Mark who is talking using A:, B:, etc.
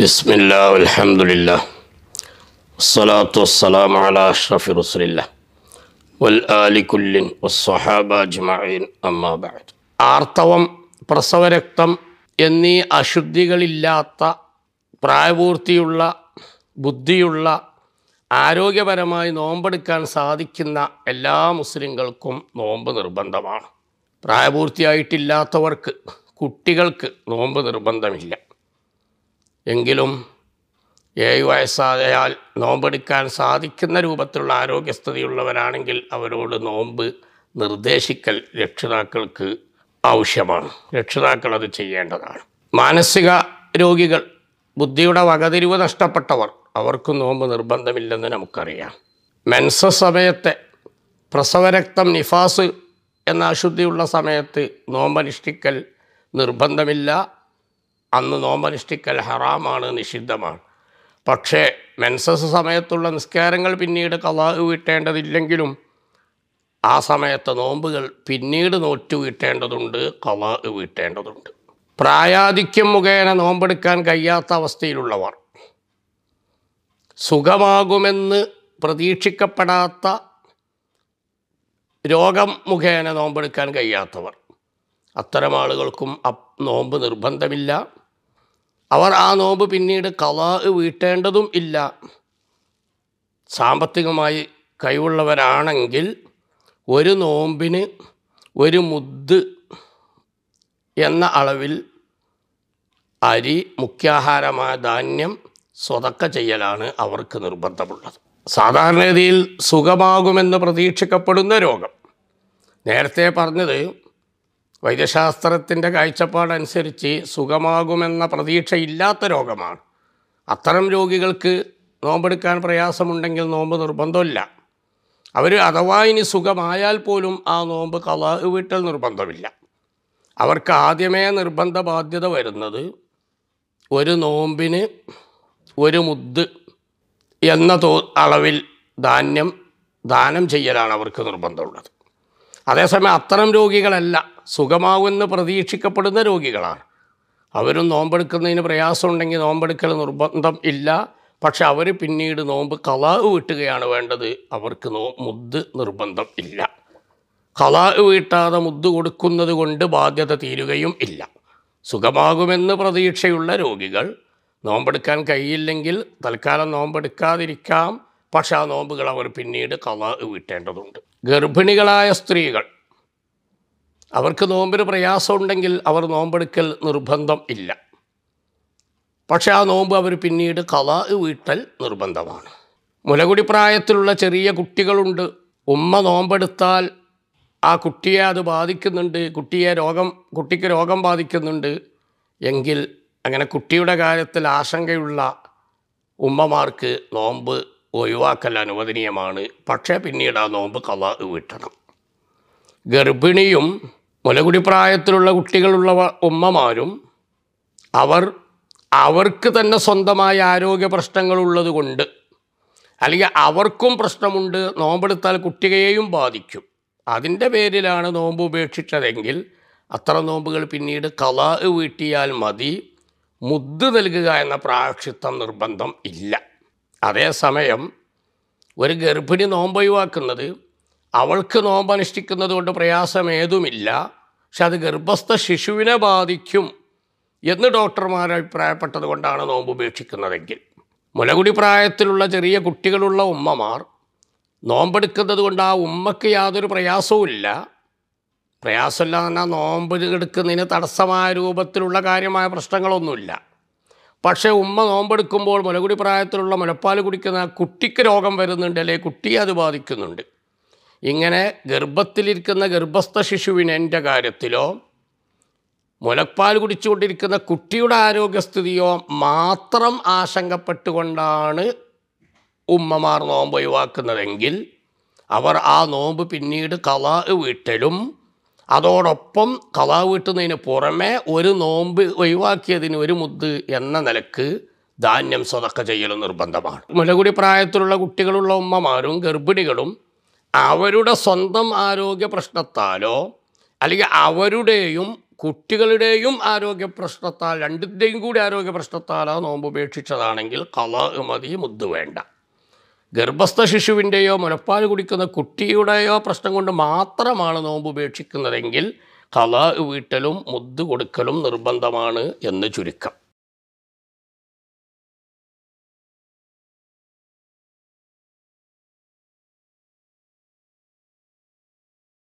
A: بسم الله والحمد لله والصلاة والسلام على أشرف رسول الله والآل كل والصحابة أجمعين أما بعد ആർത്തവം പ്രസവരക്തം എന്നീ അശുദ്ധികളില്ലാത്ത പ്രായപൂർത്തിയുള്ള ബുദ്ധിയുള്ള ആരോഗ്യപരമായി നോമ്പെടുക്കാൻ സാധിക്കുന്ന എല്ലാ മുസ്ലിങ്ങൾക്കും നോമ്പ് നിർബന്ധമാണ് പ്രായപൂർത്തിയായിട്ടില്ലാത്തവർക്ക് കുട്ടികൾക്ക് നോമ്പ് നിർബന്ധമില്ല എങ്കിലും ഏഴ് വയസ്സായാൽ നോമ്പെടുക്കാൻ സാധിക്കുന്ന രൂപത്തിലുള്ള ആരോഗ്യസ്ഥിതിയുള്ളവരാണെങ്കിൽ അവരോട് നോമ്പ് നിർദ്ദേശിക്കൽ രക്ഷിതാക്കൾക്ക് ആവശ്യമാണ് രക്ഷിതാക്കൾ അത് ചെയ്യേണ്ടതാണ് മാനസിക രോഗികൾ ബുദ്ധിയുടെ വകതിരിവ് നഷ്ടപ്പെട്ടവർ അവർക്ക് നോമ്പ് നിർബന്ധമില്ലെന്ന് നമുക്കറിയാം മെൻസ സമയത്തെ പ്രസവരക്തം നിഫാസ് എന്ന അശുദ്ധിയുള്ള സമയത്ത് നോമ്പനുഷ്ഠിക്കൽ നിർബന്ധമില്ല അന്ന് നോമ്പനുഷ്ഠിക്കൽ ഹറാമാണ് നിഷിദ്ധമാണ് പക്ഷേ മെൻസസ് സമയത്തുള്ള നിസ്കാരങ്ങൾ പിന്നീട് കലാഹ് വീട്ടേണ്ടതില്ലെങ്കിലും ആ സമയത്തെ നോമ്പുകൾ പിന്നീട് നോറ്റു വീട്ടേണ്ടതുണ്ട് കലാഹ് വീട്ടേണ്ടതുണ്ട് പ്രായാധിക്യം മുഖേന നോമ്പെടുക്കാൻ കഴിയാത്ത അവസ്ഥയിലുള്ളവർ സുഖമാകുമെന്ന് പ്രതീക്ഷിക്കപ്പെടാത്ത രോഗം മുഖേന നോമ്പെടുക്കാൻ കഴിയാത്തവർ അത്തരം ആളുകൾക്കും നോമ്പ് നിർബന്ധമില്ല അവർ ആ നോമ്പ് പിന്നീട് കലാ വീട്ടേണ്ടതും ഇല്ല സാമ്പത്തികമായി കഴിവുള്ളവരാണെങ്കിൽ ഒരു നോമ്പിന് ഒരു മുദ് എന്ന അളവിൽ അരി മുഖ്യാഹാരമായ ധാന്യം സ്വതക്ക ചെയ്യലാണ് അവർക്ക് നിർബന്ധമുള്ളത് സാധാരണഗതിയിൽ സുഖമാകുമെന്ന് പ്രതീക്ഷിക്കപ്പെടുന്ന രോഗം നേരത്തെ പറഞ്ഞത് വൈദ്യശാസ്ത്രത്തിൻ്റെ കാഴ്ചപ്പാടനുസരിച്ച് സുഖമാകുമെന്ന പ്രതീക്ഷയില്ലാത്ത രോഗമാണ് അത്തരം രോഗികൾക്ക് നോമ്പെടുക്കാൻ പ്രയാസമുണ്ടെങ്കിൽ നോമ്പ് നിർബന്ധമില്ല അവർ അഥവാ ഇനി സുഖമായാൽ പോലും ആ നോമ്പ് കലാ വീട്ടൽ നിർബന്ധമില്ല അവർക്ക് ആദ്യമേ നിർബന്ധ ബാധ്യത വരുന്നത് ഒരു നോമ്പിന് ഒരു മുദ് എന്ന തോ അളവിൽ ധാന്യം ദാനം ചെയ്യലാണ് അവർക്ക് നിർബന്ധമുള്ളത് അതേസമയം അത്തരം രോഗികളല്ല സുഖമാവുമെന്ന് പ്രതീക്ഷിക്കപ്പെടുന്ന രോഗികളാണ് അവരും നോമ്പെടുക്കുന്നതിന് പ്രയാസമുണ്ടെങ്കിൽ നോമ്പെടുക്കൽ നിർബന്ധം ഇല്ല പക്ഷെ അവർ പിന്നീട് നോമ്പ് കലാവ് വീട്ടുകയാണ് വേണ്ടത് അവർക്ക് നോ മുദ്ദ് നിർബന്ധം ഇല്ല കലാവ് വീട്ടാതെ മുദ്ദ് കൊടുക്കുന്നത് കൊണ്ട് ബാധ്യത തീരുകയും ഇല്ല സുഖമാകുമെന്ന് പ്രതീക്ഷയുള്ള രോഗികൾ നോമ്പെടുക്കാൻ കഴിയില്ലെങ്കിൽ തൽക്കാലം നോമ്പെടുക്കാതിരിക്കാം പക്ഷെ ആ നോമ്പുകൾ അവർ പിന്നീട് കലാവ് വീട്ടേണ്ടതുണ്ട് ഗർഭിണികളായ സ്ത്രീകൾ അവർക്ക് നോമ്പിന് പ്രയാസമുണ്ടെങ്കിൽ അവർ നോമ്പെടുക്കൽ നിർബന്ധം ഇല്ല പക്ഷേ ആ നോമ്പ് അവർ പിന്നീട് കലാ വീട്ടൽ നിർബന്ധമാണ് മുലകുടി പ്രായത്തിലുള്ള ചെറിയ കുട്ടികളുണ്ട് ഉമ്മ നോമ്പെടുത്താൽ ആ കുട്ടിയെ അത് ബാധിക്കുന്നുണ്ട് കുട്ടിയെ രോഗം കുട്ടിക്ക് രോഗം ബാധിക്കുന്നുണ്ട് എങ്കിൽ അങ്ങനെ കുട്ടിയുടെ കാര്യത്തിൽ ആശങ്കയുള്ള ഉമ്മമാർക്ക് നോമ്പ് ഒഴിവാക്കൽ അനുവദനീയമാണ് പക്ഷേ പിന്നീട് ആ നോമ്പ് കല വീട്ടണം ഗർഭിണിയും മുലകുടി പ്രായത്തിലുള്ള കുട്ടികളുള്ള ഉമ്മമാരും അവർ അവർക്ക് തന്നെ സ്വന്തമായ ആരോഗ്യ പ്രശ്നങ്ങളുള്ളത് കൊണ്ട് അല്ലെങ്കിൽ അവർക്കും പ്രശ്നമുണ്ട് നോമ്പെടുത്താൽ കുട്ടികയെയും ബാധിക്കും അതിൻ്റെ പേരിലാണ് നോമ്പ് ഉപേക്ഷിച്ചതെങ്കിൽ അത്ര നോമ്പുകൾ പിന്നീട് കലാ വീട്ടിയാൽ മതി മുദ്ദ് നൽകുക എന്ന പ്രാക്ഷിത്വം നിർബന്ധം ഇല്ല അതേസമയം ഒരു ഗർഭിണി നോമ്പൊഴിവാക്കുന്നത് അവൾക്ക് നോമ്പനുഷ്ഠിക്കുന്നത് കൊണ്ട് പ്രയാസമേതുമില്ല പക്ഷെ അത് ഗർഭസ്ഥ ശിശുവിനെ ബാധിക്കും എന്ന് ഡോക്ടർമാർ അഭിപ്രായപ്പെട്ടത് കൊണ്ടാണ് നോമ്പ് ഉപേക്ഷിക്കുന്നതെങ്കിൽ മുലകുടി പ്രായത്തിലുള്ള ചെറിയ കുട്ടികളുള്ള ഉമ്മമാർ നോമ്പെടുക്കുന്നത് കൊണ്ട് ആ ഉമ്മക്ക് യാതൊരു പ്രയാസവുമില്ല പ്രയാസമില്ല എന്നാൽ നോമ്പ് എടുക്കുന്നതിന് തടസ്സമായ രൂപത്തിലുള്ള കാര്യമായ പ്രശ്നങ്ങളൊന്നുമില്ല പക്ഷേ ഉമ്മ നോമ്പെടുക്കുമ്പോൾ മുലകുടി പ്രായത്തിലുള്ള മുലപ്പാൽ കുടിക്കുന്ന കുട്ടിക്ക് രോഗം വരുന്നുണ്ട് അല്ലെങ്കിൽ കുട്ടിയെ അത് ബാധിക്കുന്നുണ്ട് ഇങ്ങനെ ഗർഭത്തിലിരിക്കുന്ന ഗർഭസ്ഥ ശിശുവിനെൻ്റെ കാര്യത്തിലോ മുലപ്പാൽ കുടിച്ചുകൊണ്ടിരിക്കുന്ന കുട്ടിയുടെ ആരോഗ്യസ്ഥിതിയോ മാത്രം ആശങ്കപ്പെട്ടുകൊണ്ടാണ് ഉമ്മമാർ നോമ്പ് ഒഴിവാക്കുന്നതെങ്കിൽ അവർ ആ നോമ്പ് പിന്നീട് കലാ വീട്ടലും അതോടൊപ്പം കലാ വീട്ടുന്നതിന് പുറമെ ഒരു നോമ്പ് ഒഴിവാക്കിയതിന് ഒരു മുദ്ദ് എന്ന നിലക്ക് ധാന്യം സ്വതക്ക ചെയ്യലും നിർബന്ധമാണ് മുലകുടി പ്രായത്തിലുള്ള കുട്ടികളുള്ള ഉമ്മമാരും ഗർഭിണികളും അവരുടെ സ്വന്തം ആരോഗ്യ പ്രശ്നത്താലോ അല്ലെങ്കിൽ അവരുടെയും കുട്ടികളുടെയും ആരോഗ്യ പ്രശ്നത്താൽ രണ്ടിൻ്റെയും കൂടി ആരോഗ്യ പ്രശ്നത്താലോ നോമ്പ് ഉപേക്ഷിച്ചതാണെങ്കിൽ കല മുദ്ദു വേണ്ട ഗർഭസ്ഥ ശിശുവിൻ്റെയോ മുലപ്പാൽ കുടിക്കുന്ന കുട്ടിയുടെയോ പ്രശ്നം കൊണ്ട് മാത്രമാണ് നോമ്പ് ഉപേക്ഷിക്കുന്നതെങ്കിൽ കല വീട്ടലും മുദ്ദു കൊടുക്കലും നിർബന്ധമാണ് എന്ന് ചുരുക്കം